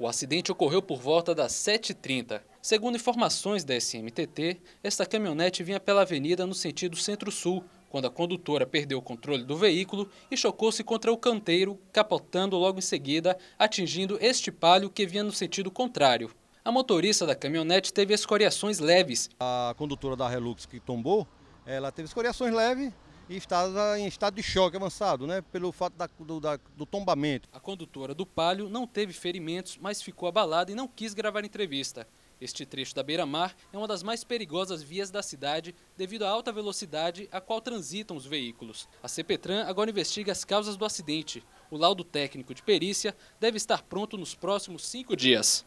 O acidente ocorreu por volta das 7h30. Segundo informações da SMTT, esta caminhonete vinha pela avenida no sentido centro-sul, quando a condutora perdeu o controle do veículo e chocou-se contra o canteiro, capotando logo em seguida, atingindo este palio que vinha no sentido contrário. A motorista da caminhonete teve escoriações leves. A condutora da Relux que tombou, ela teve escoriações leves, e estava em estado de choque avançado, né, pelo fato da, do, da, do, tombamento. A condutora do Palio não teve ferimentos, mas ficou abalada e não quis gravar entrevista. Este trecho da beira-mar é uma das mais perigosas vias da cidade devido à alta velocidade a qual transitam os veículos. A CPTran agora investiga as causas do acidente. O laudo técnico de perícia deve estar pronto nos próximos cinco dias.